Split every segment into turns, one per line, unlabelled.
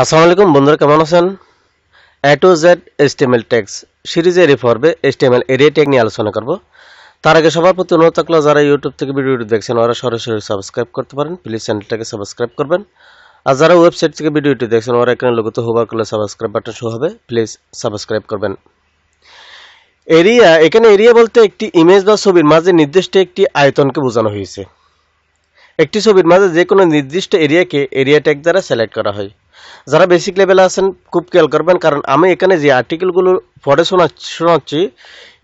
আসসালামু আলাইকুম বন্ধুরা কেমন আছেন A to Z HTML tags সিরিজের এই পর্বে এসটিএমএল এরিয়া ট্যাক নিয়ে আলোচনা করব তার আগে সবার প্রতি অনুরোধ থাকলো যারা ইউটিউব থেকে ভিডিওটি দেখছেন ওরা সরাসরি সাবস্ক্রাইব করতে পারেন প্লিজ চ্যানেলটাকে সাবস্ক্রাইব করবেন আর যারা ওয়েবসাইট থেকে ভিডিওটি দেখছেন ওরা এখানে লোগোতে হোবার করলে সাবস্ক্রাইব বাটন শো হবে প্লিজ সাবস্ক্রাইব করবেন এরিয়া এখানে এরিয়া বলতে একটি ইমেজ বা ছবির মাঝে নির্দিষ্ট একটি আয়তনকে বোঝানো হয়েছে একটি ছবির মাঝে যে কোনো নির্দিষ্ট এরিয়াকে এরিয়া ট্যাগ দ্বারা সিলেক্ট করা হয় যারা বেসিক লেভেলে আছেন খুব খেয়াল করবেন কারণ আমি এখানে যে আর্টিকেলগুলো পড়ে শোনা শোনাচ্ছি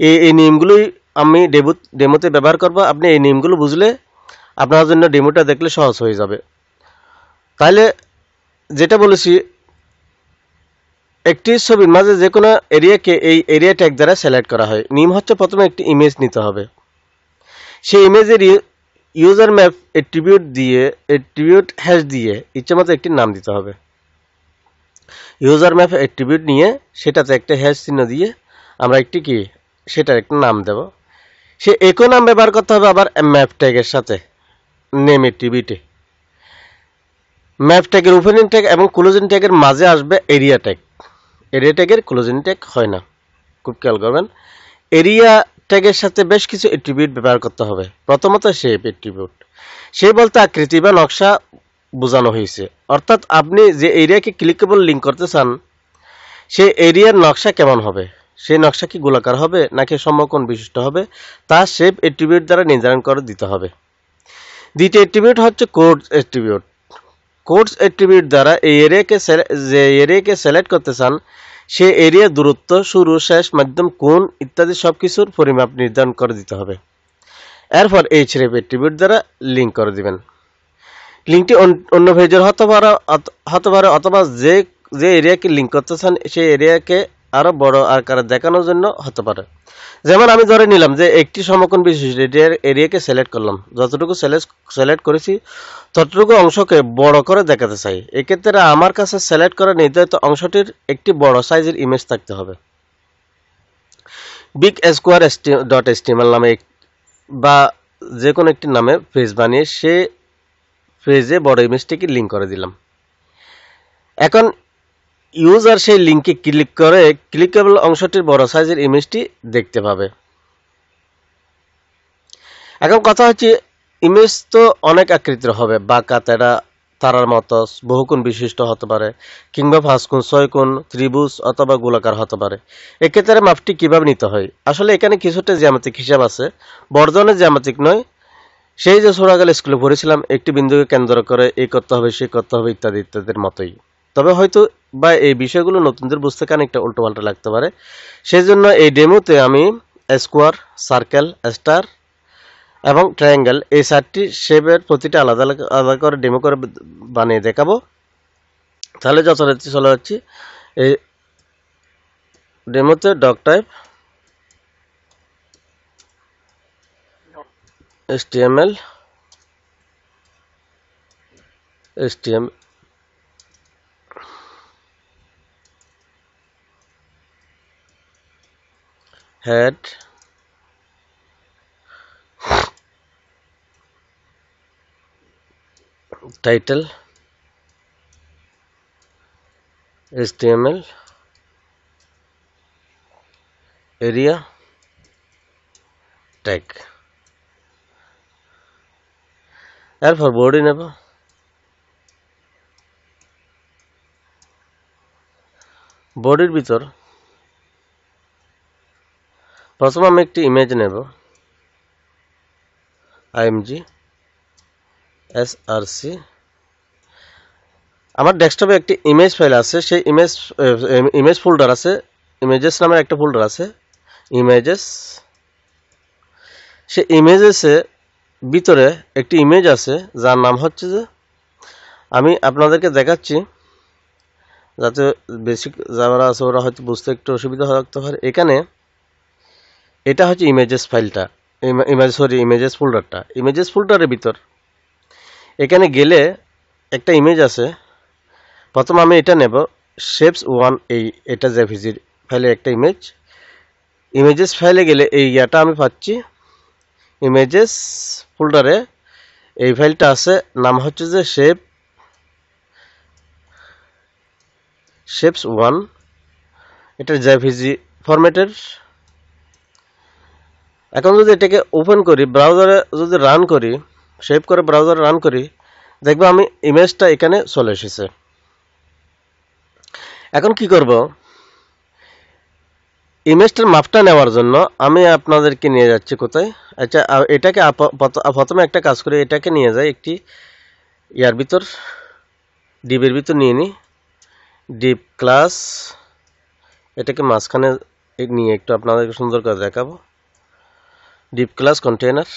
এই এই নিয়মগুলোই আমি ডেবু ডেমোতে ব্যবহার করব আপনি এই নিয়মগুলো বুঝলে আপনার জন্য ডেমোটা দেখলে সহজ হয়ে যাবে তাহলে যেটা বলেছি একটি ছবির মাঝে যে কোনো এরিয়াকে এই এরিয়া ট্যাগ দ্বারা সিলেক্ট করা হয় নিম হচ্ছে প্রথমে একটি ইমেজ নিতে হবে সেই ইমেজের ইউজার ম্যাপ এট্রিবিউট দিয়ে এট্রিবিউট হ্যাশ দিয়ে ইচ্ছে মতো একটি নাম দিতে হবে ইউজার ম্যাপ অ্যাট্রিবিউট নিয়ে সেটাতে একটা হ্যাশ চিহ্ন দিয়ে আমরা একটি কি সেটার একটা নাম দেব সে একই নাম ব্যবহার করতে হবে আবার ম্যাপ ট্যাগের সাথে নেম অ্যাট্রিবিউটে ম্যাপ ট্যাগের ওপেনিং ট্যাগ এবং ক্লোজিং ট্যাগের মাঝে আসবে এরিয়া ট্যাগ এরিয়া ট্যাগের ক্লোজিং ট্যাগ হয় না খুব খেয়াল করবেন এরিয়া ট্যাগের সাথে বেশ কিছু অ্যাট্রিবিউট ব্যবহার করতে হবে প্রথমত শেপ অ্যাট্রিবিউট সে বলতে আকৃতি বা নকশা বোঝানো হয়েছে অর্থাৎ আপনি যে এরিয়াকে ক্লিকেবল লিঙ্ক করতে চান সেই এরিয়ার নকশা কেমন হবে সেই নকশা কি গোলাকার হবে নাকি সমকোণ বিশিষ্ট হবে তা শেপ অ্যাট্রিবিউট দ্বারা নির্ধারণ করে দিতে হবে দ্বিতীয় অ্যাট্রিবিউট হচ্ছে কোর্স অ্যাট্রিবিউট কোর্স অ্যাট্রিবিউট দ্বারা এই এরিয়াকে যে এরিয়াকে সিলেক্ট করতে চান সে এরিয়া দূরত্ব শুরু শেষ মাধ্যম কোন ইত্যাদি সব কিছুর পরিমাপ নির্ধারণ করে দিতে হবে এরপর এই শেপ অ্যাট্রিবিউট দ্বারা লিঙ্ক করে দিবেন লিঙ্কটি অন্য পারে হতে পারে অথবা যে যে এরিয়াকে লিঙ্ক করতে চান সেই এরিয়াকে আরও বড় আকারে দেখানোর জন্য হতে পারে যেমন আমি ধরে নিলাম যে একটি সমকোণ বিশিষ্ট এরিয়ার এরিয়াকে সিলেক্ট করলাম যতটুকু সিলেক্ট করেছি ততটুকু অংশকে বড় করে দেখাতে চাই এক্ষেত্রে আমার কাছে সিলেক্ট করা নির্ধারিত অংশটির একটি বড় সাইজের ইমেজ থাকতে হবে বিগ স্কোয়ার ডট এস্টিমাল নামে বা যে কোনো একটি নামে পেজ বানিয়ে সে পেজে বড় ইমেজটিকে লিঙ্ক করে দিলাম এখন ইউজার সেই লিঙ্কে ক্লিক করে ক্লিকেবল অংশটির বড় সাইজের ইমেজটি দেখতে পাবে এখন কথা হচ্ছে ইমেজ তো অনেক আকৃতির হবে বাঁকা তেরা তারার মতো বহুগুণ বিশিষ্ট হতে পারে কিংবা ফাঁসকুণ ছয়গুণ ত্রিভুজ অথবা গোলাকার হতে পারে এক্ষেত্রে মাপটি কীভাবে নিতে হয় আসলে এখানে কিছুটা জ্যামাতিক হিসাব আছে বর্জনের জ্যামিতিক নয় সেই যে ছোড়াগাল স্কুলে পড়েছিলাম একটি বিন্দুকে কেন্দ্র করে এই করতে হবে সে করতে হবে ইত্যাদি ইত্যাদির মতোই তবে হয়তো বা এই বিষয়গুলো নতুনদের বুঝতে খানিকটা উল্টোপাল্টা লাগতে পারে সেই জন্য এই ডেমোতে আমি স্কোয়ার সার্কেল স্টার এবং ট্রায়াঙ্গেল এই চারটি শেপের প্রতিটা আলাদা আলাদা করে ডেমো করে বানিয়ে দেখাবো তাহলে যথারীতি চলে যাচ্ছি এই ডেমোতে doctype html head title html area tag এরপর বডি নেব বডির ভিতর প্রথম আমি একটি ইমেজ নেব আইএমজি এস আর সি আমার ডেস্কটপে একটি ইমেজ ফাইল আছে সেই ইমেজ ইমেজ ফোল্ডার আছে ইমেজেস নামের একটা ফোল্ডার আছে ইমেজেস সে ইমেজেসে ভিতরে একটি ইমেজ আছে যার নাম হচ্ছে যে আমি আপনাদেরকে দেখাচ্ছি যাতে বেসিক যারা আছে ওরা হয়তো বুঝতে একটু অসুবিধা থাকতে পারে এখানে এটা হচ্ছে ইমেজেস ফাইলটা ইমেজ সরি ইমেজেস ফোল্ডারটা ইমেজেস ফোল্ডারের ভিতর এখানে গেলে একটা ইমেজ আছে প্রথম আমি এটা নেব শেপস ওয়ান এই এটা জেভিজির ফাইলে একটা ইমেজ ইমেজেস ফাইলে গেলে এই ইয়াটা আমি পাচ্ছি ইমেজেস ফোল্ডারে এই ফাইলটা আছে নাম হচ্ছে যে শেপ শেপস ওয়ান এটা জেভিজি ফরম্যাটের এখন যদি এটাকে ওপেন করি ব্রাউজারে যদি রান করি সেভ করে ব্রাউজারে রান করি দেখবো আমি ইমেজটা এখানে চলে এসেছে এখন কি করব ইমেজটার মাপটা নেওয়ার জন্য আমি আপনাদেরকে নিয়ে যাচ্ছি কোথায় আচ্ছা এটাকে প্রথমে একটা কাজ করে এটাকে নিয়ে যাই একটি ইয়ার ভিতর ডিপের ভিতর নিয়ে নিই ডিপ ক্লাস এটাকে মাঝখানে নিয়ে একটু আপনাদেরকে সুন্দর করে দেখাবো ডিপ ক্লাস কন্টেনার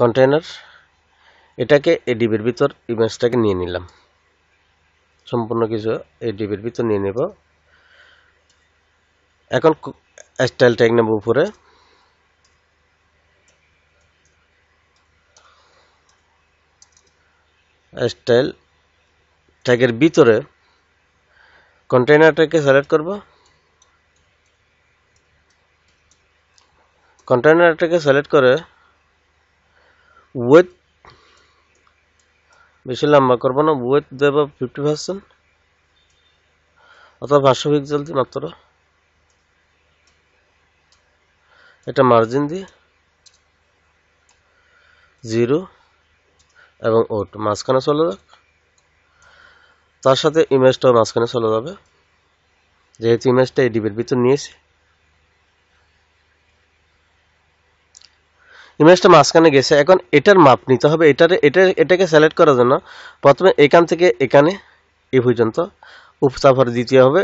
কন্টেনার এটাকে এই ডিপের ভিতর ইমেজটাকে নিয়ে নিলাম সম্পূর্ণ কিছু এই ডিপের ভিতর নিয়ে নেব এখন স্টাইল ট্যাগ নেব উপরে স্টাইল ট্যাগের ভিতরে কন্টেনারটাকে সিলেক্ট করব কন্টেনারটাকে সিলেক্ট করে উইথ বেশি লম্বা করবো না ওয়েট দেব ফিফটি পার্সেন্ট অথবা পার্শ্ববিক জলদি মাত্র এটা মার্জিন দিয়ে জিরো এবং ওট মাঝখানে চলে যাক তার সাথে ইমেজটাও মাঝখানে চলে যাবে যেহেতু ইমেজটা এডিপের ভিতর নিয়েছি ইমেজটা মাঝখানে গেছে এখন এটার মাপ নিতে হবে এটার এটা এটাকে সিলেক্ট করার জন্য প্রথমে এখান থেকে এখানে এ পর্যন্ত তারপর দ্বিতীয় হবে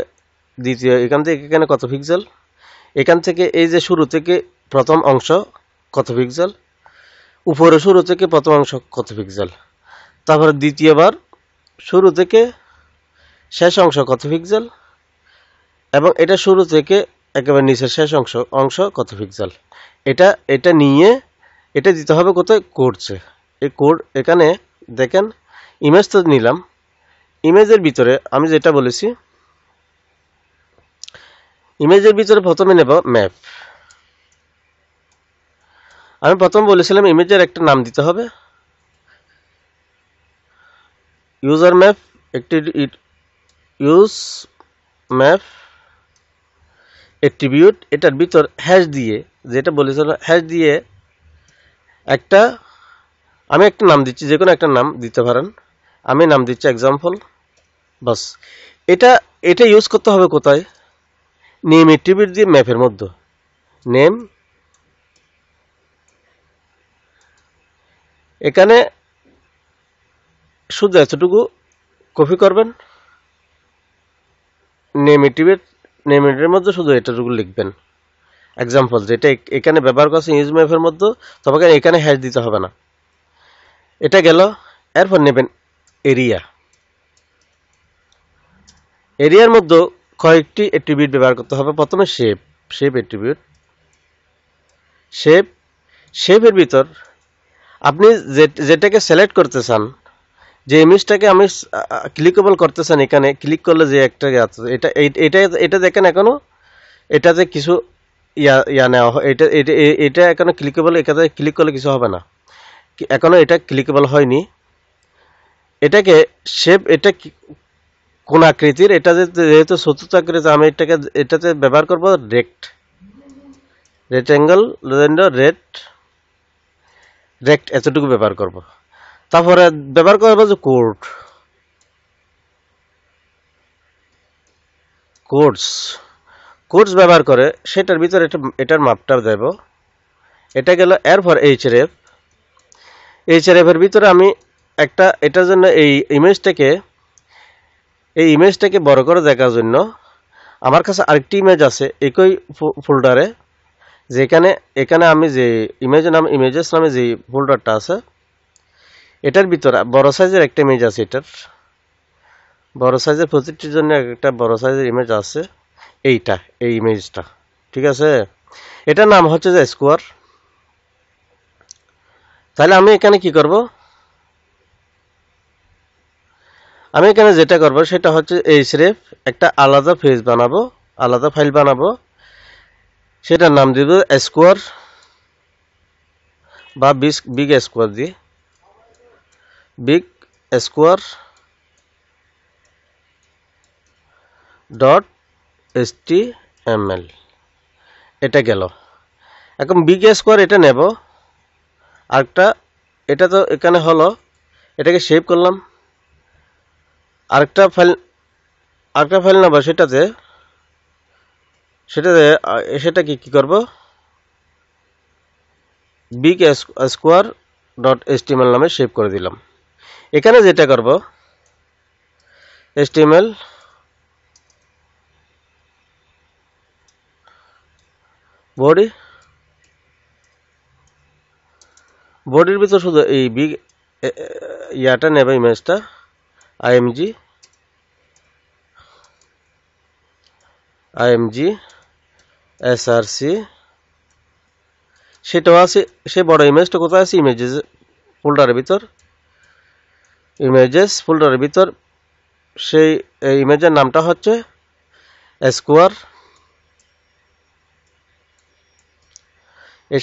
দ্বিতীয় এখান থেকে এখানে কত পিক্সেল এখান থেকে এই যে শুরু থেকে প্রথম অংশ কত পিক্সেল উপরে শুরু থেকে প্রথম অংশ কত পিক্সেল তারপরে দ্বিতীয়বার শুরু থেকে শেষ অংশ কত পিক্সেল এবং এটা শুরু থেকে একেবারে নিচের শেষ অংশ অংশ কত পিক্সেল এটা এটা নিয়ে এটা দিতে হবে কোথায় কোর্সে এই কোড এখানে দেখেন ইমেজ তো নিলাম ইমেজের ভিতরে আমি যেটা বলেছি ইমেজের ভিতরে প্রথমে নেব ম্যাপ আমি প্রথম বলেছিলাম ইমেজের একটা নাম দিতে হবে ইউজার ম্যাপ একটি ইউজ ম্যাপ অ্যাট্রিবিউট এটার ভিতর হ্যাশ দিয়ে যেটা বলেছিল হ্যাশ দিয়ে একটা আমি একটা নাম দিচ্ছি যে কোনো একটা নাম দিতে পারেন আমি নাম দিচ্ছি এক্সাম্পল বাস এটা এটা ইউজ করতে হবে কোথায় নেম এট্রিবিউট দিয়ে ম্যাপের মধ্যে নেম এখানে শুধু এতটুকু কপি করবেন নেম এট্রিবিউট নেম এর মধ্যে শুধু এতটুকু লিখবেন এক্সাম্পল যেটা এখানে ব্যবহার করছে ইউজ ম্যাপের মধ্যে তোমাকে এখানে হ্যাশ দিতে হবে না এটা গেল এরপর নেবেন এরিয়া এরিয়ার মধ্যে কয়েকটি অ্যাট্রিবিউট ব্যবহার করতে হবে প্রথমে শেপ শেপ অ্যাট্রিবিউট শেপ শেপের ভিতর আপনি যেটাকে সিলেক্ট করতে চান যে ইমেজটাকে আমি ক্লিকেবল করতে চান এখানে ক্লিক করলে যে একটা এটা এটা এটা দেখেন এখনও এটাতে কিছু ইয়া ইয়া নেওয়া হয় এটা এটা এটা এখনো ক্লিকেবল এখানে ক্লিক করলে কিছু হবে না এখনো এটা ক্লিকেবল হয়নি এটাকে শেপ এটা কোন আকৃতির এটা যেহেতু চতুর্থ আকৃতি আমি এটাকে এটাতে ব্যবহার করব রেক্ট অ্যাঙ্গেল রেড রেক্ট এতটুকু ব্যবহার করব তারপরে ব্যবহার করব যে কোর্ট কোর্টস কোর্স ব্যবহার করে সেটার ভিতরে এটার মাপটা দেব এটা গেল এরপর এইচআরএফ এইচআরএফের ভিতরে আমি একটা এটার জন্য এই ইমেজটাকে এই ইমেজটাকে বড় করে দেখার জন্য আমার কাছে আরেকটি ইমেজ আছে একই ফোল্ডারে যেখানে এখানে আমি যে ইমেজের নাম ইমেজেস নামে যে ফোল্ডারটা আছে এটার ভিতরে বড় সাইজের একটা ইমেজ আছে এটার বড় সাইজের প্রতিটির জন্য একটা বড় সাইজের ইমেজ আছে এইটা এই ইমেজটা ঠিক আছে এটা নাম হচ্ছে যে স্কোয়ার তাহলে আমি এখানে কি করব আমি এখানে যেটা করব সেটা হচ্ছে এই স্রেফ একটা আলাদা ফেজ বানাবো আলাদা ফাইল বানাবো সেটার নাম দিব স্কোয়ার বা বিস বিগ স্কোয়ার দিয়ে big square dot S T M L এটা গেল এখন বিগ স্কোয়ার এটা নেব আরেকটা এটা তো এখানে হলো এটাকে সেভ করলাম আরেকটা ফাইল আরেকটা ফাইল নাম্বার সেটাতে সেটাতে সেটাকে কী করব big square dot S HTML নামে সেভ করে দিলাম এখানে যেটা করব এল বডি বডির ভিতর শুধু এই বিগ ইয়াটা নেবে ইমেজটা আইএমজি আইএমজি এসআরসি সেটাও আছে সে বড় ইমেজটা কোথায় আছে ইমেজেস ফোল্ডারের ভিতর ইমেজেস ফোল্ডারের ভিতর সেই ইমেজের নামটা হচ্ছে স্কোয়ার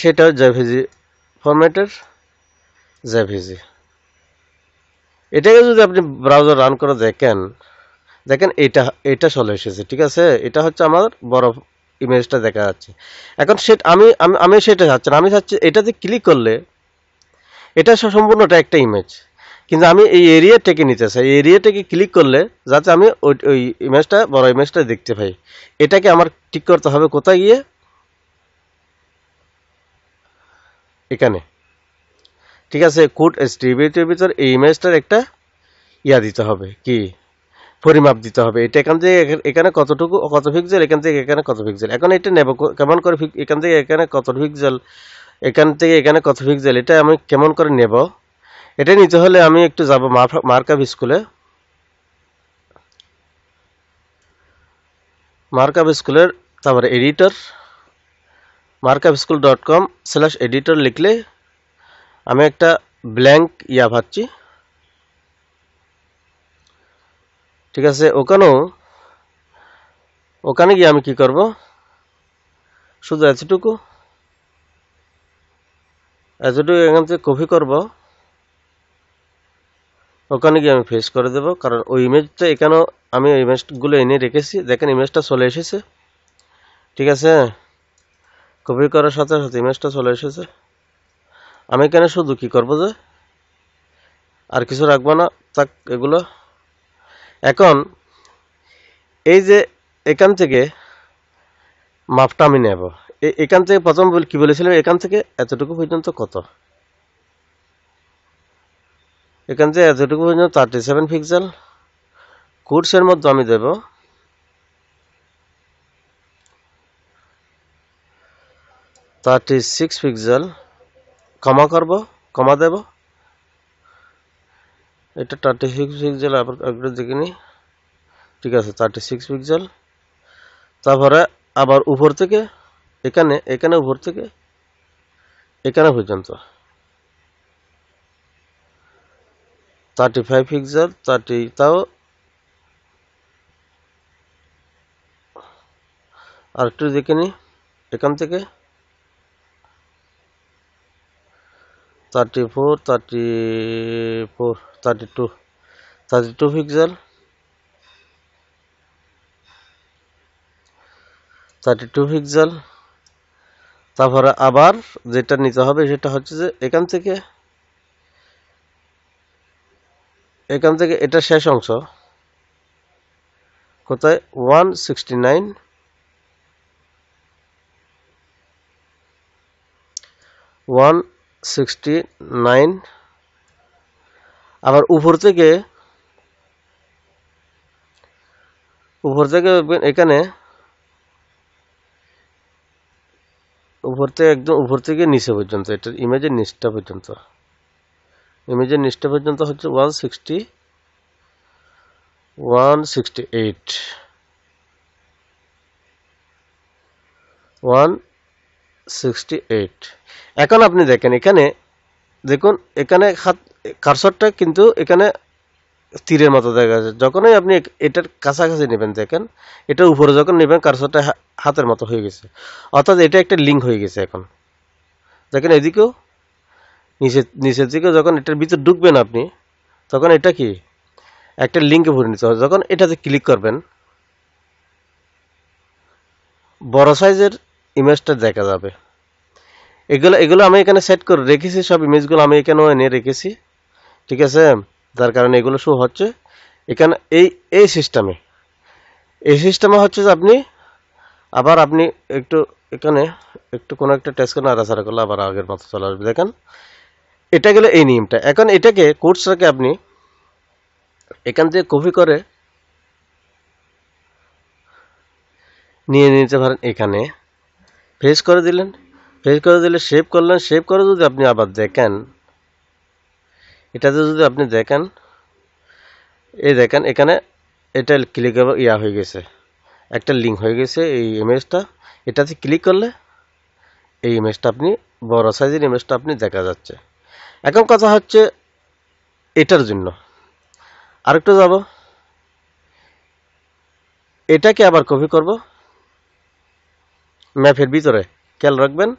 সেটাও জ্যাভিজি ফরম্যাটের জ্যাভিজি এটাকে যদি আপনি ব্রাউজার রান করে দেখেন দেখেন এটা এটা চলে এসেছে ঠিক আছে এটা হচ্ছে আমার বড় ইমেজটা দেখা যাচ্ছে এখন সে আমি আমি সেটা চাচ্ছি না আমি চাচ্ছি এটাতে ক্লিক করলে এটা সম্পূর্ণটা একটা ইমেজ কিন্তু আমি এই এরিয়াটাকে নিতে চাই এই এরিয়াটাকে ক্লিক করলে যাতে আমি ওই ওই ইমেজটা বড় ইমেজটা দেখতে পাই এটাকে আমার ঠিক করতে হবে কোথায় গিয়ে এখানে ঠিক আছে কুট স্ট্রিবিউটির ভিতর এই ইমেজটার একটা ইয়া দিতে হবে কি পরিমাপ দিতে হবে এটা এখান থেকে এখানে কতটুকু কত ফিক্সেল এখান থেকে এখানে কত ফিক্সেল এখন এটা নেব কেমন করে এখান থেকে এখানে কত ফিক্সেল এখান থেকে এখানে কত ফিক্সেল এটা আমি কেমন করে নেব এটা নিতে হলে আমি একটু যাব মার্কআপ স্কুলে মার্কআপ স্কুলের তারপরে editor markup school dot com slash editor লিখলে আমি একটা ব্ল্যাঙ্ক ইয়া ভাবছি ঠিক আছে ওখানেও ওখানে গিয়ে আমি কি করব শুধু এতটুকু এতটুকু এখান থেকে কপি করব ওখানে গিয়ে আমি ফেস করে দেব কারণ ওই ইমেজটা এখানেও আমি ইমেজগুলো এনে রেখেছি দেখেন ইমেজটা চলে এসেছে ঠিক আছে কপি করার সাথে সাথে ইমেজটা চলে এসেছে আমি এখানে শুধু কি করবো যে আর কিছু রাখবো না তাক এগুলো এখন এই যে এখান থেকে মাপটা আমি নেব এখান থেকে প্রথম কি বলেছিলাম এখান থেকে এতটুকু পর্যন্ত কত এখান থেকে এতটুকু পর্যন্ত থার্টি সেভেন পিক্সেল কোর্সের মধ্যে আমি দেবো থার্টি সিক্স পিক্সেল কমা করব কমা দেব এটা থার্টি সিক্স পিক্সেল আবার একটু দেখিনি ঠিক আছে থার্টি সিক্স পিক্সেল তারপরে আবার উপর থেকে এখানে এখানে উপর থেকে এখানে পর্যন্ত থার্টি ফাইভ পিক্সেল থার্টি তাও আর একটু দেখে নিই এখান থেকে thirty four thirty four thirty two thirty two pixel thirty two pixel তারপরে আবার যেটা নিতে হবে সেটা হচ্ছে যে এখান থেকে এখান থেকে এটা শেষ অংশ কোথায় one sixty nine one sixty nine আবার উপর থেকে উপর থেকে এখানে উপর থেকে একদম উপর থেকে নিচে পর্যন্ত এটার ইমেজের নিচটা পর্যন্ত ইমেজের নিচটা পর্যন্ত হচ্ছে one sixty one sixty eight one sixty eight এখন আপনি দেখেন এখানে দেখুন এখানে হাত কারসরটা কিন্তু এখানে তীরের মতো দেখা যাচ্ছে যখনই আপনি এটার কাছাকাছি নেবেন দেখেন এটা উপরে যখন নেবেন কারসরটা হাতের মতো হয়ে গেছে অর্থাৎ এটা একটা লিঙ্ক হয়ে গেছে এখন দেখেন এদিকেও নিচে নিচের দিকে যখন এটার ভিতর ঢুকবেন আপনি তখন এটা কি একটা লিঙ্কে ভরে নিতে হবে যখন এটাতে ক্লিক করবেন বড় সাইজের ইমেজটা দেখা যাবে এগুলো এগুলো আমি এখানে সেট করে রেখেছি সব ইমেজগুলো আমি এখানেও এনে রেখেছি ঠিক আছে যার কারণে এগুলো শো হচ্ছে এখানে এই এই সিস্টেমে এই সিস্টেমে হচ্ছে যে আপনি আবার আপনি একটু এখানে একটু কোনো একটা টেস্ট করে নাড়াচাড়া করলে আবার আগের মতো চলে আসবে দেখেন এটা গেলে এই নিয়মটা এখন এটাকে কোর্সটাকে আপনি এখান থেকে কপি করে নিয়ে নিতে পারেন এখানে ফ্রেশ করে দিলেন ফ্রেশ করে দিলে শেভ করলেন সেভ করে যদি আপনি আবার দেখেন এটাতে যদি আপনি দেখেন এই দেখেন এখানে এটা ক্লিক ইয়া হয়ে গেছে একটা লিঙ্ক হয়ে গেছে এই ইমেজটা এটাতে ক্লিক করলে এই ইমেজটা আপনি বড় সাইজের ইমেজটা আপনি দেখা যাচ্ছে এখন কথা হচ্ছে এটার জন্য আরেকটু যাব এটাকে আবার কপি করবো ম্যাপের ভিতরে খেয়াল রাখবেন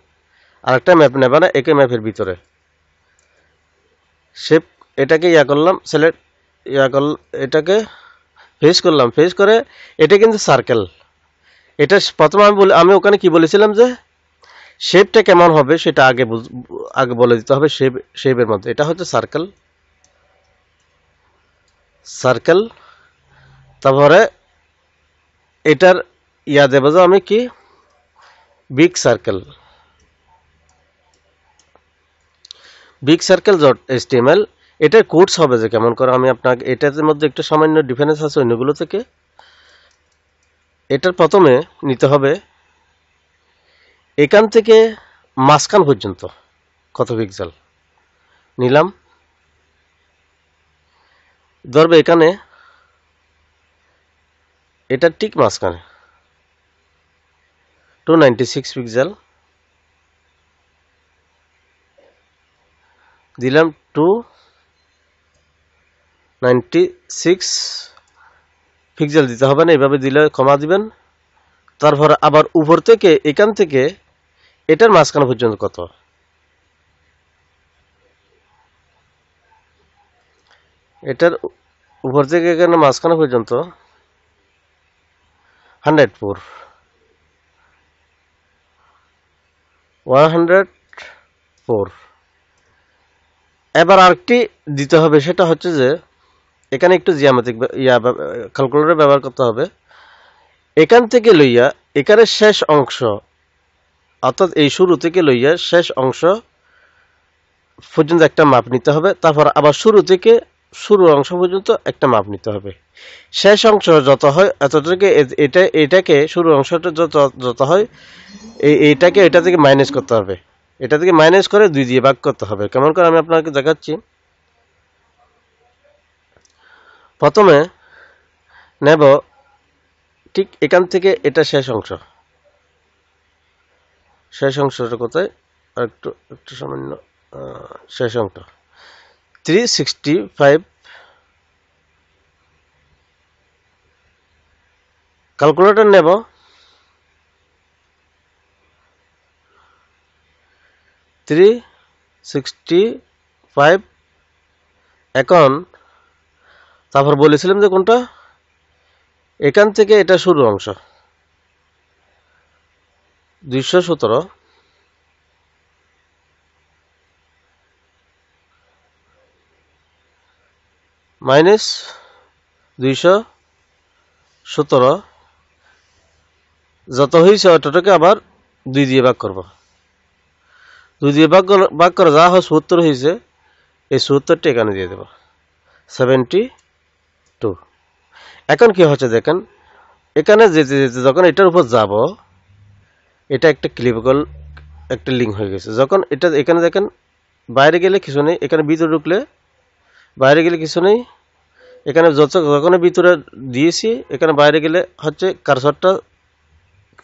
আর একটা ম্যাপ নেবে না একে ম্যাপের ভিতরে শেপ এটাকে ইয়া করলাম সিলেক্ট ইয়া কর এটাকে ফেস করলাম ফেস করে এটা কিন্তু সার্কেল এটা প্রথমে আমি বলে আমি ওখানে কি বলেছিলাম যে শেপটা কেমন হবে সেটা আগে আগে বলে দিতে হবে শেপ শেপের মধ্যে এটা হচ্ছে সার্কেল সার্কেল তারপরে এটার ইয়া দেবো যে আমি কি big circle big circle dot html এটার কোর্স হবে যে কেমন করে আমি আপনাকে এটার মধ্যে একটু সামান্য ডিফারেন্স আছে অন্যগুলো থেকে এটার প্রথমে নিতে হবে এখান থেকে মাঝখান পর্যন্ত কত পিক্সেল নিলাম ধরবে এখানে এটা ঠিক মাঝখানে টু নাইনটি সিক্স পিক্সেল দিলাম টু নাইনটি সিক্স পিক্সেল দিতে হবে না এভাবে দিলে কমা দিবেন তারপর আবার উপর থেকে এখান থেকে এটার মাঝখানে পর্যন্ত কত এটার উপর থেকে এখানে মাঝখানে পর্যন্ত hundred four one hundred four এবার আরেকটি দিতে হবে সেটা হচ্ছে যে এখানে একটু জিয়ামাতিক ইয়া ক্যালকুলেটর ব্যবহার করতে হবে এখান থেকে লইয়া এখানে শেষ অংশ অর্থাৎ এই শুরু থেকে লইয়া শেষ অংশ পর্যন্ত একটা মাপ নিতে হবে তারপর আবার শুরু থেকে শুরুর অংশ পর্যন্ত একটা মাপ নিতে হবে শেষ অংশ যত হয় এতটাকে এটা এটাকে শুরু অংশটা যত যত হয় এই এইটাকে এটা থেকে মাইনাস করতে হবে এটা থেকে মাইনাস করে দুই দিয়ে ভাগ করতে হবে কেমন করে আমি আপনাকে দেখাচ্ছি প্রথমে নেব ঠিক এখান থেকে এটা শেষ অংশ শেষ অংশটা কোথায় আর একটু একটু সামান্য শেষ অংশ থ্রি সিক্সটি ফাইভ ক্যালকুলেটর নেব থ্রি সিক্সটি ফাইভ এখন তারপর বলেছিলাম যে কোনটা এখান থেকে এটা শুরু অংশ দুইশো সতেরো মাইনাস দুইশো সতেরো যত হয়েছে অতটাকে আবার দুই দিয়ে ভাগ করব দুই দিয়ে ভাগ ভাগ করা যা হয় সত্তর হয়েছে এই সত্তরটি এখানে দিয়ে দেব সেভেন্টি টু এখন কি হচ্ছে দেখেন এখানে যেতে যেতে যখন এটার উপর যাব এটা একটা ক্লিপিকল একটা লিঙ্ক হয়ে গেছে যখন এটা এখানে দেখেন বাইরে গেলে কিছু নেই এখানে ভিতরে ঢুকলে বাইরে গেলে কিছু নেই এখানে যত যখন ভিতরে দিয়েছি এখানে বাইরে গেলে হচ্ছে কারসারটা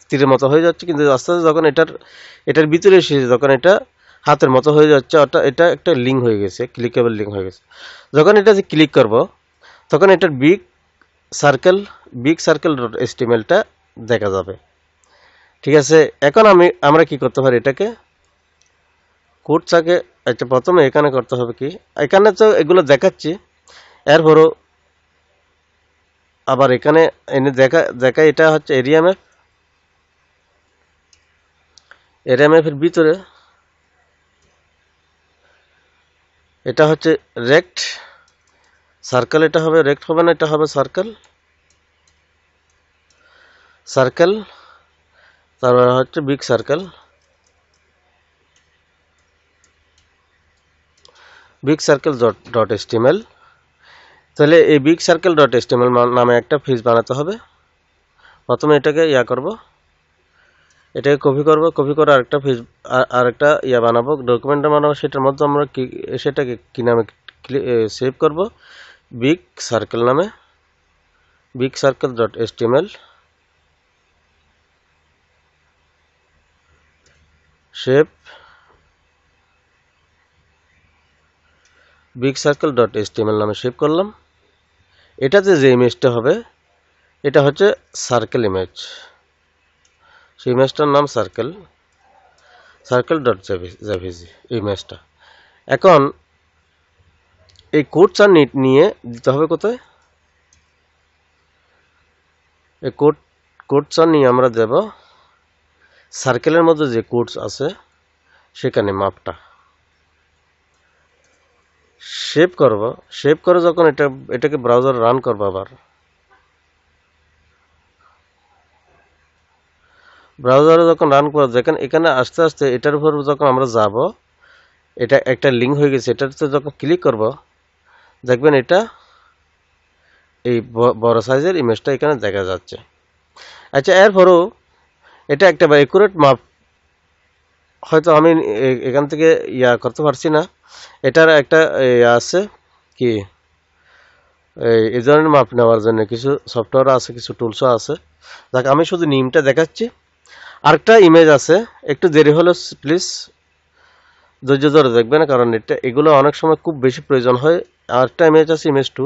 তীরের মতো হয়ে যাচ্ছে কিন্তু আস্তে আস্তে যখন এটার এটার ভিতরে এসেছে তখন এটা হাতের মতো হয়ে যাচ্ছে অর্থাৎ এটা একটা লিঙ্ক হয়ে গেছে ক্লিকেবল লিঙ্ক হয়ে গেছে যখন এটা যে ক্লিক করব তখন এটার big circle big circle dot এস্টিমেলটা দেখা যাবে ঠিক আছে এখন আমি আমরা কি করতে পারি এটাকে কোডটাকে আচ্ছা প্রথমে এখানে করতে হবে কি এখানে তো এগুলো দেখাচ্ছি এরপর আবার এখানে এনে দেখা দেখা এটা হচ্ছে এরিয়া ম্যাপ এরিয়া ম্যাপের ভিতরে এটা হচ্ছে রেক্ট সার্কেল এটা হবে রেক্ট হবে না এটা হবে সার্কেল সার্কেল তারপর হচ্ছে big circle big circle dot HTML তাহলে এই বিগ সার্কেল ডট এস্টিমেল নামে একটা ফিজ বানাতে হবে প্রথমে এটাকে ইয়া করব এটাকে কপি করব কপি করে আরেকটা ফিজ আরেকটা ইয়া বানাবো ডকুমেন্ট বানাবো সেটার মধ্যে আমরা কি সেটাকে কী নামে সেভ করব বিগ সার্কেল নামে big circle dot HTML shape big circle dot HTML নামে সেভ করলাম এটাতে যে ইমেজটা হবে এটা হচ্ছে সার্কেল ইমেজ সেই ইমেজটার নাম সার্কেল সার্কেল ডট জাভিজি ইমেজটা এখন এই নিট নিয়ে দিতে হবে কোথায় এই কোড চার নিয়ে আমরা দেব সার্কেলের মধ্যে যে কোডস আছে সেখানে মাপটা সেভ করব সেভ করে যখন এটা এটাকে ব্রাউজার রান করবো আবার ব্রাউজারে যখন রান করা যেখানে এখানে আস্তে আস্তে এটার উপর যখন আমরা যাব এটা একটা লিঙ্ক হয়ে গেছে এটাতে যখন ক্লিক করব দেখবেন এটা এই বড় সাইজের ইমেজটা এখানে দেখা যাচ্ছে আচ্ছা এরপরও এটা একটা অ্যাকুরেট মাপ হয়তো আমি এখান থেকে ইয়া করতে পারছি না এটার একটা ইয়া আছে কি এই ধরনের মাপ নেওয়ার জন্য কিছু সফটওয়্যার আছে কিছু টুলসও আছে দেখ আমি শুধু নিমটা দেখাচ্ছি আরেকটা ইমেজ আছে একটু দেরি হলো প্লিজ ধৈর্য ধরে দেখবেন কারণ এটা এগুলো অনেক সময় খুব বেশি প্রয়োজন হয় আরেকটা ইমেজ আছে ইমেজ টু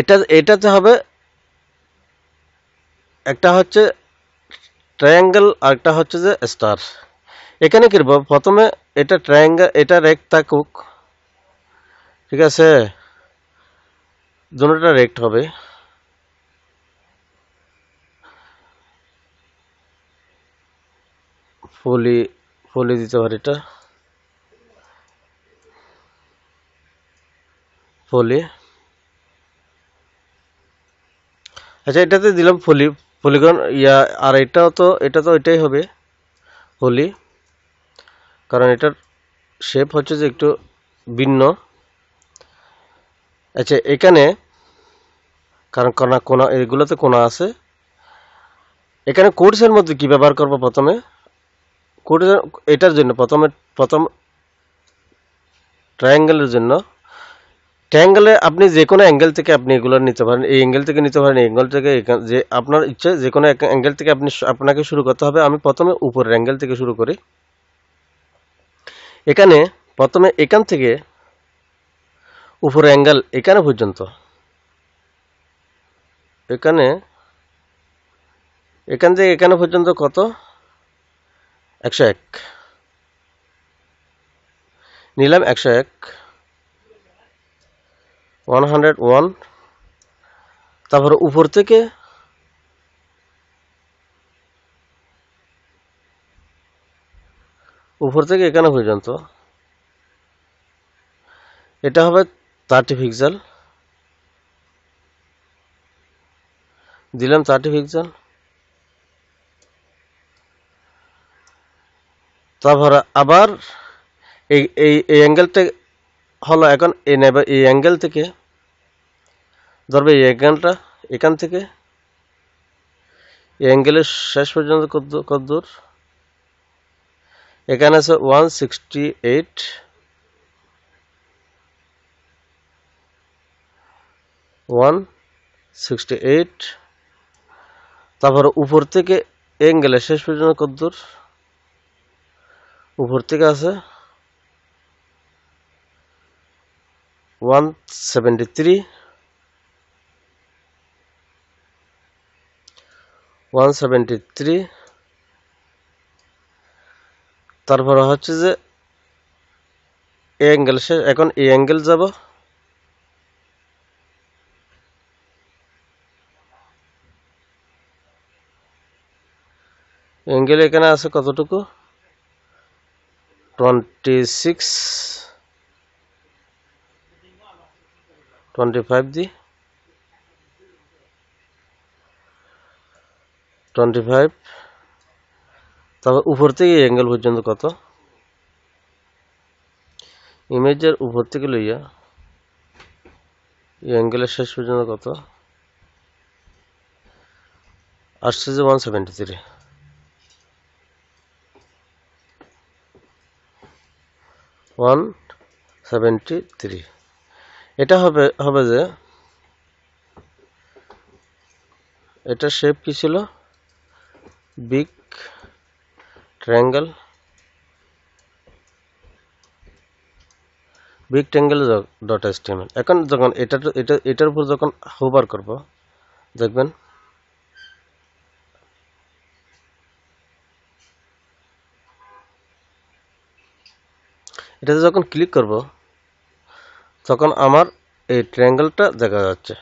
এটা এটাতে হবে একটা হচ্ছে ট্রায়াঙ্গেল আরেকটা হচ্ছে যে স্টার এখানে কী প্রথমে এটা ট্রায়াঙ্গেল এটা রেক্ট থাকুক ঠিক আছে দুটোটা রেক্ট হবে ফলি ফলি দিতে পারি এটা ফলি আচ্ছা এটাতে দিলাম ফলি পলিগন ইয়া আর এটাও তো এটা তো এটাই হবে হোলি কারণ এটার শেপ হচ্ছে যে একটু ভিন্ন আচ্ছা এখানে কারণ কোনা কোনা এগুলোতে কোনা আছে এখানে কোর্সের মধ্যে কি ব্যবহার করব প্রথমে কোর্সের এটার জন্য প্রথমে প্রথম ট্রায়াঙ্গেলের জন্য ট্যাঙ্গেলে আপনি যে কোনো অ্যাঙ্গেল থেকে আপনি এগুলো নিতে পারেন এই অ্যাঙ্গেল থেকে নিতে পারেন এই অ্যাঙ্গেল থেকে যে আপনার ইচ্ছে যে কোনো অ্যাঙ্গেল থেকে আপনি আপনাকে শুরু করতে হবে আমি প্রথমে উপরের অ্যাঙ্গেল থেকে শুরু করি এখানে প্রথমে এখান থেকে উপরের অ্যাঙ্গেল এখানে পর্যন্ত এখানে এখান থেকে এখানে পর্যন্ত কত একশো এক নিলাম একশো এক ওয়ান হান্ড্রেড ওয়ান তারপরে উপর থেকে উপর থেকে এখানে পর্যন্ত এটা হবে থার্টি পিক্সেল দিলাম থার্টি পিক্সেল তারপরে আবার এই এই অ্যাঙ্গেলটা হলো এখন এই অ্যাঙ্গেল থেকে ধরবে এই অ্যাঙ্গেলটা এখান থেকে এই অ্যাঙ্গেলের শেষ পর্যন্ত দূর এখানে আছে one sixty eight one sixty eight উপর থেকে অ্যাঙ্গেলের শেষ পর্যন্ত দূর উপর থেকে আছে ওয়ান সেভেন্টি থ্রি তারপর তারপরে হচ্ছে যে এ অ্যাঙ্গেল শেষ এখন এ অ্যাঙ্গেল যাব অ্যাঙ্গেল এখানে আছে কতটুকু টোয়েন্টি সিক্স টোয়েন্টি ফাইভ দি টোয়েন্টি ফাইভ তারপর উপর থেকে অ্যাঙ্গেল পর্যন্ত কত ইমেজের উপর থেকে লইয়া এই অ্যাঙ্গেলের শেষ পর্যন্ত কত আসছে যে one seventy three one seventy three এটা হবে হবে যে এটা শেপ কী ছিল big triangle big triangle dot html এখন যখন এটা এটা এটার উপর যখন হোভার করব দেখবেন এটাতে যখন ক্লিক করব তখন আমার এই ট্রায়াঙ্গেলটা দেখা যাচ্ছে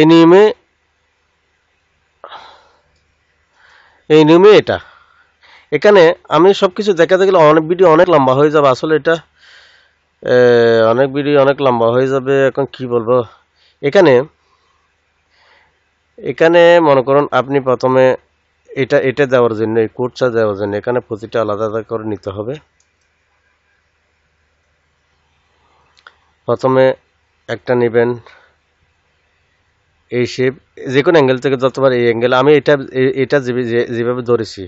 এই নিয়মে এই নিয়মে এটা এখানে আমি সব কিছু দেখাতে গেলে অনেক ভিডিও অনেক লম্বা হয়ে যাবে আসলে এটা অনেক ভিডিও অনেক লম্বা হয়ে যাবে এখন কি বলবো এখানে এখানে মনে করুন আপনি প্রথমে এটা এটা দেওয়ার জন্য এই কোর্সটা দেওয়ার জন্য এখানে প্রতিটা আলাদা আলাদা করে নিতে হবে প্রথমে একটা নেবেন এই শেপ যে কোনো অ্যাঙ্গেল থেকে যতবার এই অ্যাঙ্গেল আমি এটা এটা যেভাবে ধরেছি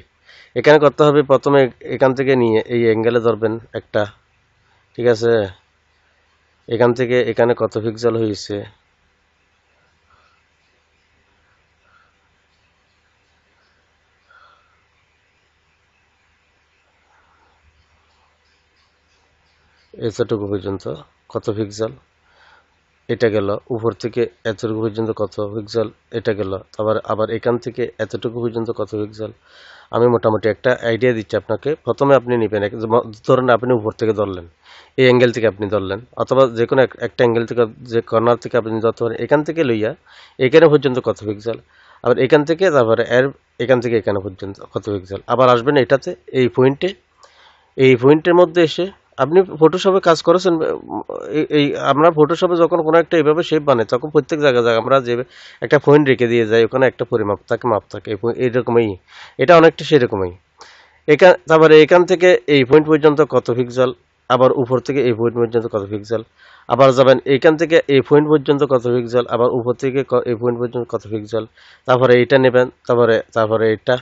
এখানে করতে হবে প্রথমে এখান থেকে নিয়ে এই অ্যাঙ্গেলে ধরবেন একটা ঠিক আছে এখান থেকে এখানে কত পিক্সেল হয়েছে এতটুকু পর্যন্ত কত পিক্সেল এটা গেল উপর থেকে এতটুকু পর্যন্ত কত পিক্সেল এটা গেল আবার আবার এখান থেকে এতটুকু পর্যন্ত কত পিক্সেল আমি মোটামুটি একটা আইডিয়া দিচ্ছি আপনাকে প্রথমে আপনি নেবেন ধরেন আপনি উপর থেকে ধরলেন এই অ্যাঙ্গেল থেকে আপনি ধরলেন অথবা যে কোনো একটা অ্যাঙ্গেল থেকে যে কর্নার থেকে আপনি ধরতে পারেন এখান থেকে লইয়া এখানে পর্যন্ত কত পিক্সেল আবার এখান থেকে তারপরে এর এখান থেকে এখানে পর্যন্ত কত পিক্সেল আবার আসবেন এটাতে এই পয়েন্টে এই পয়েন্টের মধ্যে এসে আপনি ফটোশপে কাজ করেছেন এই আমরা ফটোশপে যখন কোনো একটা এইভাবে শেপ বানাই তখন প্রত্যেক জায়গায় জায়গায় আমরা যে একটা পয়েন্ট রেখে দিয়ে যাই ওখানে একটা পরিমাপ থাকে মাপ থাকে এইরকমই এটা অনেকটা সেরকমই এখান তারপরে এখান থেকে এই পয়েন্ট পর্যন্ত কত পিক্সেল আবার উপর থেকে এই পয়েন্ট পর্যন্ত কত পিক্সেল আবার যাবেন এইখান থেকে এই পয়েন্ট পর্যন্ত কত পিক্সেল আবার উপর থেকে এই পয়েন্ট পর্যন্ত কত পিক্সেল তারপরে এইটা নেবেন তারপরে তারপরে এটা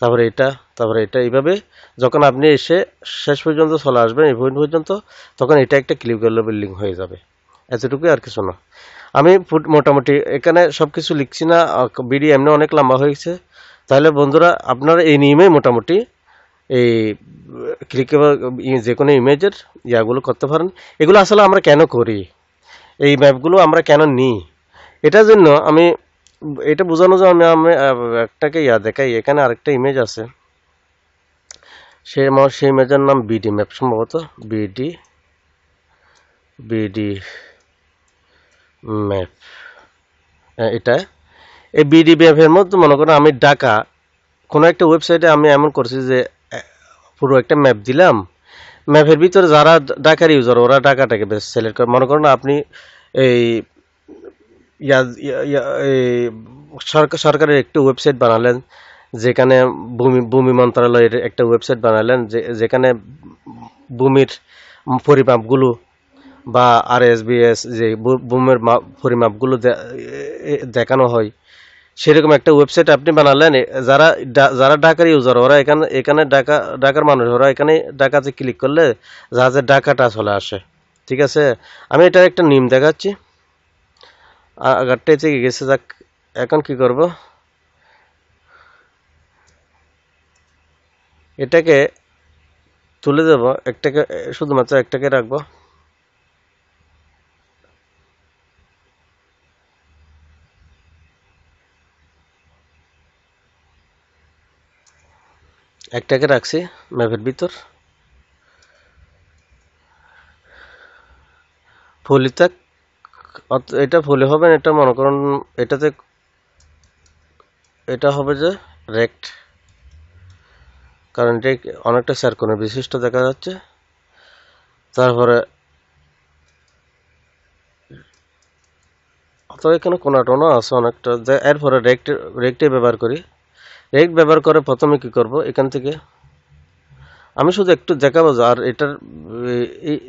তারপরে এটা তারপরে এটা এইভাবে যখন আপনি এসে শেষ পর্যন্ত চলে আসবেন এই পয়েন্ট পর্যন্ত তখন এটা একটা ক্লিপ করলে বিল্ডিং হয়ে যাবে এতটুকুই আর কিছু না আমি মোটামুটি এখানে সব কিছু লিখছি না বিডি এমনি অনেক লম্বা হয়েছে তাহলে বন্ধুরা আপনার এই নিয়মে মোটামুটি এই ক্লিকে যে কোনো ইমেজের ইয়াগুলো করতে পারেন এগুলো আসলে আমরা কেন করি এই ম্যাপগুলো আমরা কেন নিই এটার জন্য আমি এটা বোঝানো যায় আমি আমি একটাকে ইয়া দেখাই এখানে আরেকটা ইমেজ আছে সে আমার সেই ইমেজের নাম বিডি ম্যাপ সম্ভবত বিডি বিডি ম্যাপ এটা এই বিডি ম্যাপের মধ্যে মনে করেন আমি ডাকা কোনো একটা ওয়েবসাইটে আমি এমন করছি যে পুরো একটা ম্যাপ দিলাম ম্যাপের ভিতরে যারা ডাকার ইউজার ওরা ডাকাটাকে বেশ সিলেক্ট করে মনে করেন আপনি এই সরকারের একটি ওয়েবসাইট বানালেন যেখানে ভূমি ভূমি মন্ত্রণালয়ের একটা ওয়েবসাইট বানালেন যে যেখানে ভূমির পরিমাপগুলো বা আর এস বিএস যে ভূমির পরিমাপগুলো দেখানো হয় সেরকম একটা ওয়েবসাইট আপনি বানালেন যারা যারা ঢাকার ইউজার ওরা এখানে এখানে ঢাকা ঢাকার মানুষ ওরা এখানে ঢাকাতে ক্লিক করলে যা যে ঢাকাটা চলে আসে ঠিক আছে আমি এটার একটা নিম দেখাচ্ছি আগারটা থেকে গেছে যাক এখন কি করব এটাকে তুলে দেব একটাকে শুধুমাত্র একটাকে রাখবো একটাকে রাখছি ম্যাপের ভিতর ফলিতাক এটা ভুলে হবেন এটা মনে করুন এটাতে এটা হবে যে রেক্ট কারণ এটা অনেকটা কোনো বিশিষ্ট দেখা যাচ্ছে তারপরে অথবা এখানে টোনা আছে অনেকটা এরপরে রেক্ট রেক্টে ব্যবহার করি রেক্ট ব্যবহার করে প্রথমে কি করব এখান থেকে আমি শুধু একটু দেখাবো আর এটার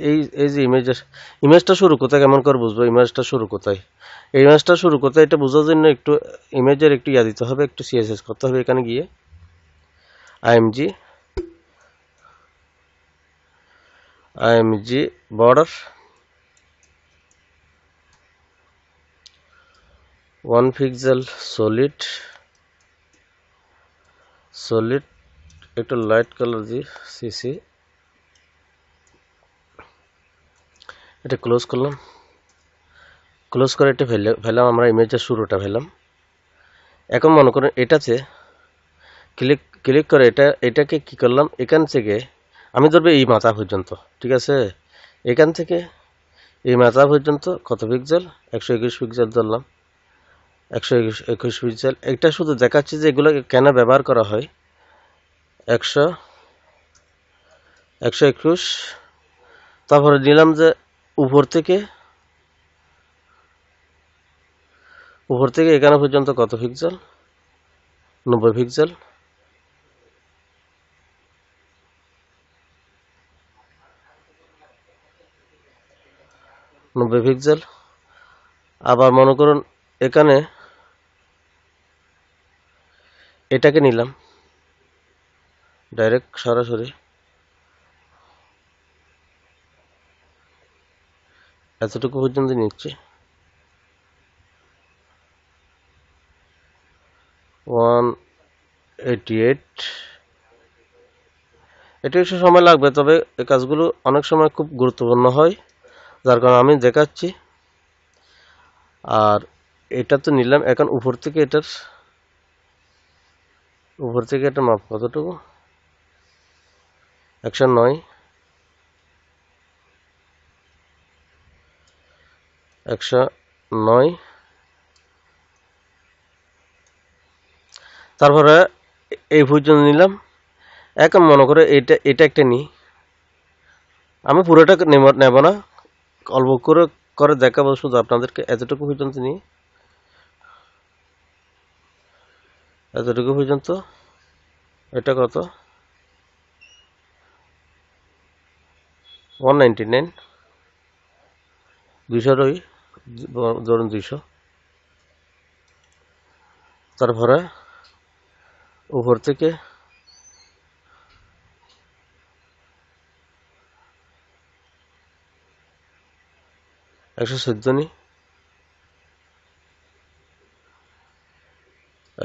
এই এই যে ইমেজ ইমেজটা শুরু কোথায় কেমন করে বুঝবো ইমেজটা শুরু কোথায় এই ইমেজটা শুরু কোথায় এটা বোঝার জন্য একটু ইমেজের একটু ইয়া দিতে হবে একটু সিএসএস করতে হবে এখানে গিয়ে IMG IMG border one pixel solid solid একটা লাইট কালার দিয়ে সিসি এটা ক্লোজ করলাম ক্লোজ করে এটা ফেলে ফেললাম আমরা ইমেজের শুরুটা ফেললাম এখন মনে করেন এটাতে ক্লিক ক্লিক করে এটা এটাকে কি করলাম এখান থেকে আমি ধরবে এই মাথা পর্যন্ত ঠিক আছে এখান থেকে এই মাথা পর্যন্ত কত পিক্সেল একশো একুশ পিক্সেল ধরলাম একশো একুশ একুশ পিক্সেল এটা শুধু দেখাচ্ছে যে এগুলোকে কেন ব্যবহার করা হয় একশো একশো একুশ তারপরে নিলাম যে উপর থেকে উপর থেকে এখানে পর্যন্ত কত পিক্সেল নব্বই পিক্সেল নব্বই পিক্সেল আবার মনে করুন এখানে এটাকে নিলাম ডাইরেক্ট সরাসরি এতটুকু পর্যন্ত নিচ্ছে ওয়ান এইটি এইট এটি একটু সময় লাগবে তবে এই কাজগুলো অনেক সময় খুব গুরুত্বপূর্ণ হয় যার কারণে আমি দেখাচ্ছি আর এটা তো নিলাম এখন উপর থেকে এটার উপর থেকে এটা মাপ কতটুকু একশো নয় একশো নয় তারপরে এই পর্যন্ত নিলাম এখন মনে করে এটা এটা একটা নিই আমি পুরোটা নেব না অল্প করে করে দেখাবো শুধু আপনাদেরকে এতটুকু পর্যন্ত নিই এতটুকু পর্যন্ত এটা কত ওয়ান নাইনটি নাইন দুইশোরই দুইশো তারপরে উপর থেকে একশো চোদ্দ নি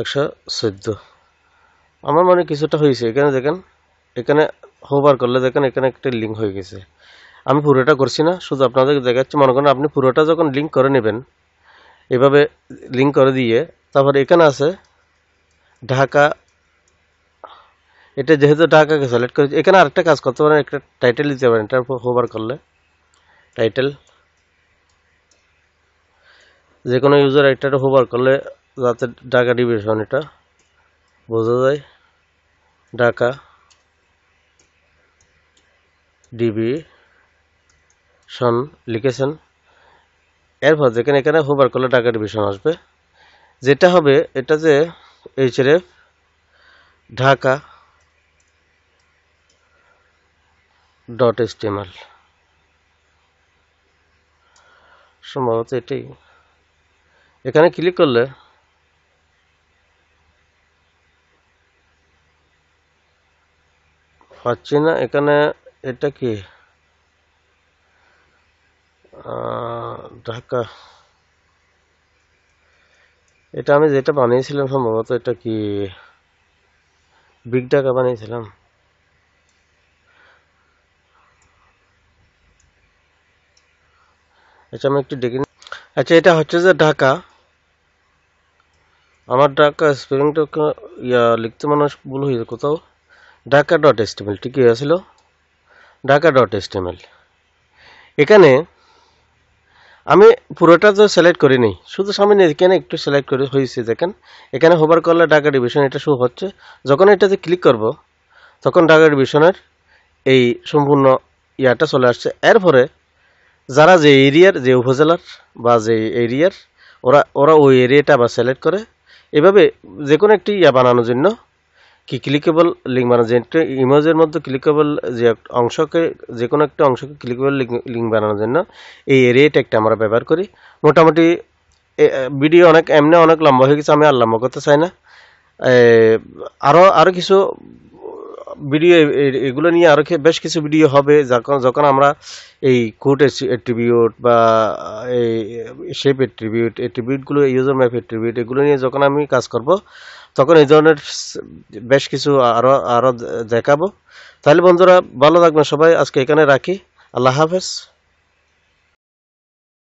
একশো চোদ্দ আমার মনে কিছুটা হয়েছে এখানে দেখেন এখানে হোবার করলে দেখেন এখানে একটা লিঙ্ক হয়ে গেছে আমি পুরোটা করছি না শুধু আপনাদের দেখাচ্ছি মনে করেন আপনি পুরোটা যখন লিঙ্ক করে নেবেন এভাবে লিঙ্ক করে দিয়ে তারপর এখানে আছে ঢাকা এটা যেহেতু ঢাকাকে সিলেক্ট করেছি এখানে আরেকটা কাজ করতে পারেন একটা টাইটেল দিতে পারেন এটা হোবার করলে টাইটেল যে কোনো ইউজার একটা হোবার করলে যাতে ঢাকা ডিভিশন এটা বোঝা যায় ঢাকা ডিবি ডিভিশন লিখেছেন এরপর যেখানে এখানে হোবার করলে ঢাকা ডিভিশন আসবে যেটা হবে এটা যে এফ ঢাকা ডট এসটিএমএল সম্ভবত এটাই এখানে ক্লিক করলে পাচ্ছি না এখানে কি ঢাকা এটা আমি যেটা বানিয়েছিলাম সম্ভবত এটা কি বিগ ঢাকা বানিয়েছিলাম আচ্ছা আমি একটু ডেকে আচ্ছা এটা হচ্ছে যে ঢাকা আমার ঢাকা স্পেলিংটা ইয়া লিখতে মানুষ ভুল হয়েছে কোথাও ঢাকা ডট এস্টিমেল ঠিকই আছিল ঢাকা ডট এসটিএমএল এখানে আমি পুরোটা তো সিলেক্ট করিনি শুধু সামনে এখানে একটু সিলেক্ট করে হয়েছে দেখেন এখানে হোবার করলে ঢাকা ডিভিশন এটা শো হচ্ছে যখন এটাতে ক্লিক করব তখন ঢাকা ডিভিশনের এই সম্পূর্ণ ইয়াটা চলে আসছে এরপরে যারা যে এরিয়ার যে উপজেলার বা যে এরিয়ার ওরা ওরা ওই এরিয়াটা আবার সিলেক্ট করে এভাবে যে কোনো একটি ইয়া বানানোর জন্য কি ক্লিকেবল লিঙ্ক মানে যে ইমেজের মধ্যে ক্লিকেবল যে অংশকে যে কোনো একটা অংশকে ক্লিকেবল লিঙ্ক বানানোর জন্য এই এরিয়া ট্যাগটা আমরা ব্যবহার করি মোটামুটি ভিডিও অনেক এমনি অনেক লম্বা হয়ে গেছে আমি আর লম্বা করতে চাই না আরও আরও কিছু ভিডিও এগুলো নিয়ে আরও বেশ কিছু ভিডিও হবে যখন যখন আমরা এই কোর্ট অ্যাট্রিবিউট বা এই শেপ অ্যাট্রিবিউট অ্যাট্রিবিউটগুলো ইউজার ম্যাপ অ্যাট্রিবিউট এগুলো নিয়ে যখন আমি কাজ করব তখন এই ধরনের বেশ কিছু আরও আরো দেখাবো তাহলে বন্ধুরা ভালো থাকবেন সবাই আজকে এখানে রাখি আল্লাহ হাফেজ